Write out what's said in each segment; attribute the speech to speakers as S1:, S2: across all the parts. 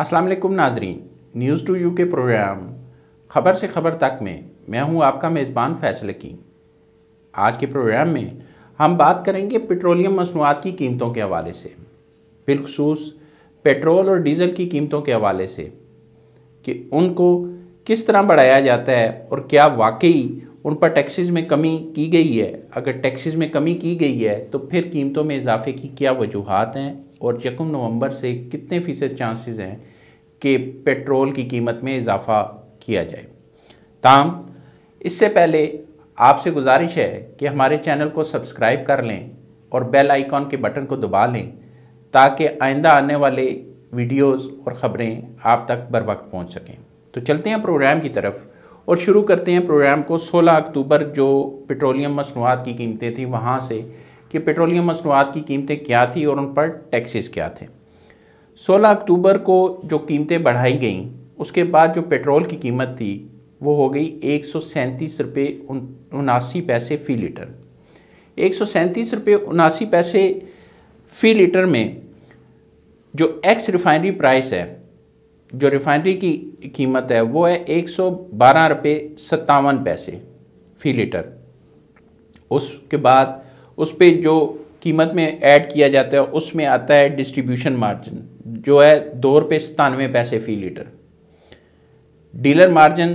S1: वालेकुम नाजरीन news to you के प्रोग्राम खबर से खबर तक में मैं हूं आपका मेज़बान फैसल की आज के प्रोग्राम में हम बात करेंगे पेट्रोलियम मसनूआत की कीमतों के हवाले से बिलखसूस पेट्रोल और डीज़ल की कीमतों के हवाले से कि उनको किस तरह बढ़ाया जाता है और क्या वाकई उन पर टैक्सेस में कमी की गई है अगर टैक्सेस में कमी की गई है तो फिर कीमतों में इजाफे की क्या वजूहत हैं और यकम नवंबर से कितने फ़ीसद चांसेस हैं कि पेट्रोल की कीमत में इजाफा किया जाए ताम इससे पहले आपसे गुजारिश है कि हमारे चैनल को सब्सक्राइब कर लें और बेल आइकॉन के बटन को दबा लें ताकि आइंदा आने वाले वीडियोस और ख़बरें आप तक बर वक्त पहुँच सकें तो चलते हैं प्रोग्राम की तरफ और शुरू करते हैं प्रोग्राम को 16 अक्टूबर जो पेट्रोलियम मसनूआत की कीमतें थी वहाँ से कि पेट्रोलियम मसनूआत की कीमतें क्या थी और उन पर टैक्सेस क्या थे 16 अक्टूबर को जो कीमतें बढ़ाई गईं उसके बाद जो पेट्रोल की कीमत थी वो हो गई एक सौ सैंतीस रुपये उनासी पैसे फ़ी लीटर एक सौ सैंतीस रुपये उनासी पैसे फ़ी लीटर में जो एक्स रिफाइनरी प्राइस है जो रिफाइनरी की कीमत है वो है एक सौ बारह रुपये सत्तावन पैसे फ़ी लीटर उसके बाद उस पर जो कीमत में ऐड किया जाता है उसमें आता है डिस्ट्रीब्यूशन मार्जिन जो है दो रुपये सतानवे पैसे फ़ी लीटर डीलर मार्जिन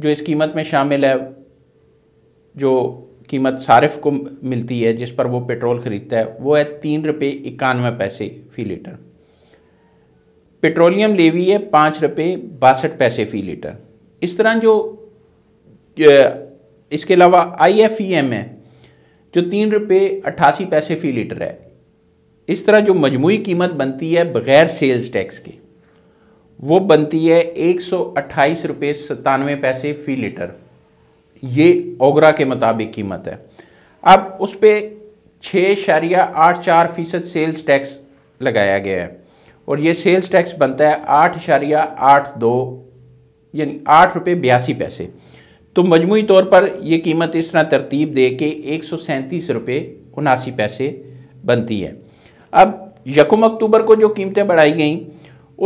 S1: जो इस कीमत में शामिल है जो कीमत सारिफ को मिलती है जिस पर वो पेट्रोल ख़रीदता है वो है तीन रुपये इक्यानवे पैसे फ़ी लीटर पेट्रोलियम लेवी है पाँच रुपये बासठ पैसे फ़ी लीटर इस तरह जो इसके अलावा आई एफ ई एम है जो तीन रुपये अट्ठासी पैसे फ़ी लीटर है इस तरह जो मजमू कीमत बनती है बग़ैर सेल्स टैक्स की वो बनती है एक सौ अट्ठाईस रुपये सतानवे पैसे फ़ी लीटर ये ओगरा के मुताबिक कीमत है अब उस पर छः शारिया आठ चार फ़ीसद सेल्स टैक्स लगाया गया है और ये सेल्स टैक्स बनता है आठ शारिया आठ दो यानी आठ रुपये बयासी पैसे तो मजमू तौर पर यह कीमत इस तरह तरतीब दे के एक सौ सैंतीस रुपये उनासी पैसे बनती है अब यकम अक्टूबर को जो कीमतें बढ़ाई गई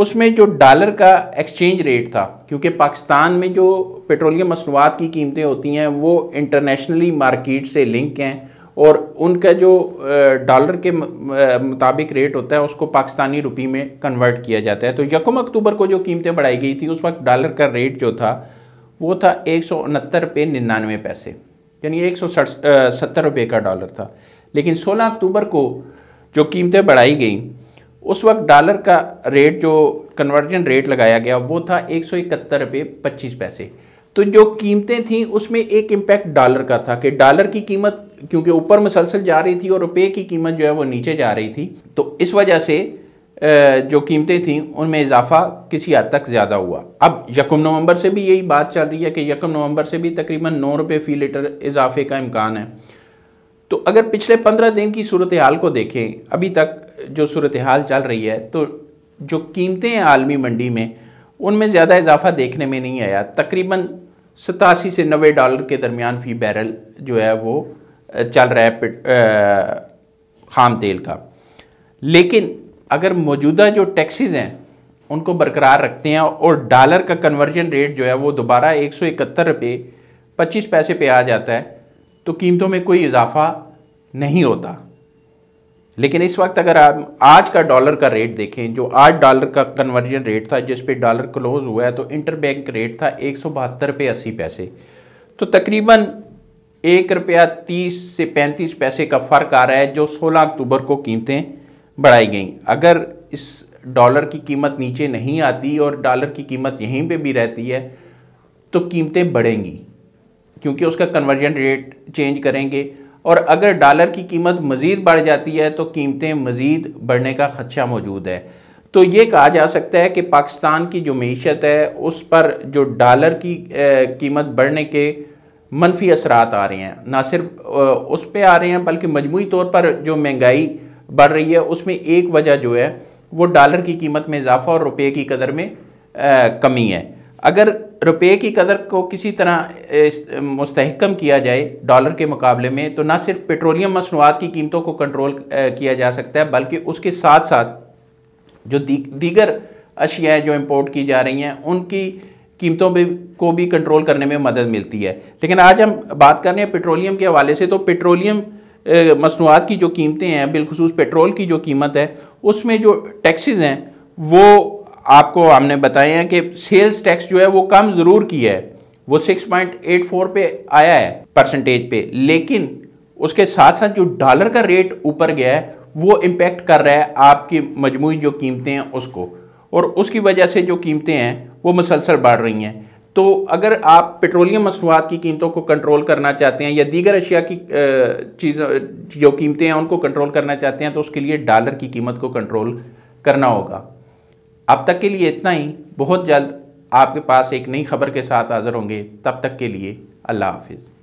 S1: उसमें जो डॉलर का एक्सचेंज रेट था क्योंकि पाकिस्तान में जो पेट्रोलियम मसनवाद की कीमतें होती हैं वो इंटरनेशनली मार्केट से लिंक हैं और उनका जो डॉलर के मुताबिक रेट होता है उसको पाकिस्तानी रुपी में कन्वर्ट किया जाता है तो यकम अक्टूबर को जो कीमतें बढ़ाई गई थी उस वक्त डॉलर का रेट जो था वो था एक सौ उनहत्तर रुपये निन्यानवे पैसे यानी एक सौ सत्तर रुपये का डॉलर था लेकिन 16 अक्टूबर को जो कीमतें बढ़ाई गई उस वक्त डॉलर का रेट जो कन्वर्जन रेट लगाया गया वो था एक सौ इकहत्तर रुपये पच्चीस पैसे तो जो कीमतें थीं उसमें एक इम्पैक्ट डॉलर का था कि डॉलर की कीमत क्योंकि ऊपर मुसलसल जा रही थी और रुपये की कीमत जो है वो नीचे जा रही थी तो इस वजह से जो कीमतें थीं उनमें इजाफा किसी हद तक ज़्यादा हुआ अब यकम नवंबर से भी यही बात चल रही है कि यकम नवंबर से भी तकरीबन नौ रुपये फ़ी लीटर इजाफे का इम्कान है तो अगर पिछले पंद्रह दिन की सूरत हाल को देखें अभी तक जो सूरत हाल चल रही है तो जो कीमतें हैं आलमी मंडी में उनमें ज़्यादा इजाफा देखने में नहीं आया तकरीबन सतासी से नबे डॉलर के दरमियान फ़ी बैरल जो है वो चल रहा है खाम तेल का लेकिन अगर मौजूदा जो टैक्सीज हैं उनको बरकरार रखते हैं और डॉलर का कन्वर्जन रेट जो है वो दोबारा एक सौ इकहत्तर रुपये पच्चीस पैसे पे आ जाता है तो कीमतों में कोई इजाफा नहीं होता लेकिन इस वक्त अगर आप आज का डॉलर का रेट देखें जो आज डॉलर का कन्वर्जन रेट था जिस पे डॉलर क्लोज हुआ है तो इंटरबैंक रेट था एक सौ बहत्तर रुपये अस्सी पैसे तो तकरीबन एक रुपया तीस से पैंतीस पैसे का फ़र्क आ रहा है जो सोलह अक्टूबर को कीमतें बढ़ाई गई अगर इस डॉलर की कीमत नीचे नहीं आती और डॉलर की कीमत यहीं पे भी रहती है तो कीमतें बढ़ेंगी क्योंकि उसका कन्वर्जन रेट चेंज करेंगे और अगर डॉलर की कीमत मज़ीद बढ़ जाती है तो कीमतें मज़ीद बढ़ने का खदशा मौजूद है तो ये कहा जा सकता है कि पाकिस्तान की जो मीशत है उस पर जो डॉलर की कीमत बढ़ने के मनफी असरात आ रहे हैं ना सिर्फ उस पर आ रहे हैं बल्कि मजमू तौर पर जो महंगाई बढ़ रही है उसमें एक वजह जो है वो डॉलर की कीमत में इजाफा और रुपये की कदर में आ, कमी है अगर रुपये की कदर को किसी तरह मुस्तकम किया जाए डॉलर के मुकाबले में तो ना सिर्फ पेट्रोलियम मसनूआत की कीमतों को कंट्रोल किया जा सकता है बल्कि उसके साथ साथ जो दी, दीगर अशियाएँ जो इम्पोर्ट की जा रही हैं उनकी कीमतों भी को भी कंट्रोल करने में मदद मिलती है लेकिन आज हम बात कर रहे हैं पेट्रोलियम के हवाले से तो पेट्रोलियम मसनूआत की जो कीमतें हैं बिलखसूस पेट्रोल की जो कीमत है उसमें जो टैक्सेस हैं वो आपको हमने बताए हैं कि सेल्स टैक्स जो है वो कम ज़रूर की है वो 6.84 पे आया है परसेंटेज पे लेकिन उसके साथ साथ जो डॉलर का रेट ऊपर गया है वो इम्पेक्ट कर रहा है आपकी मजमू जो कीमतें हैं उसको और उसकी वजह से जो कीमतें हैं वो मुसलसल बढ़ रही हैं तो अगर आप पेट्रोलियम मसनूआत की कीमतों को कंट्रोल करना चाहते हैं या दीगर अशिया की चीज़ों जो कीमतें हैं उनको कंट्रोल करना चाहते हैं तो उसके लिए डॉलर की कीमत को कंट्रोल करना होगा अब तक के लिए इतना ही बहुत जल्द आपके पास एक नई खबर के साथ हाज़िर होंगे तब तक के लिए अल्लाह हाफिज़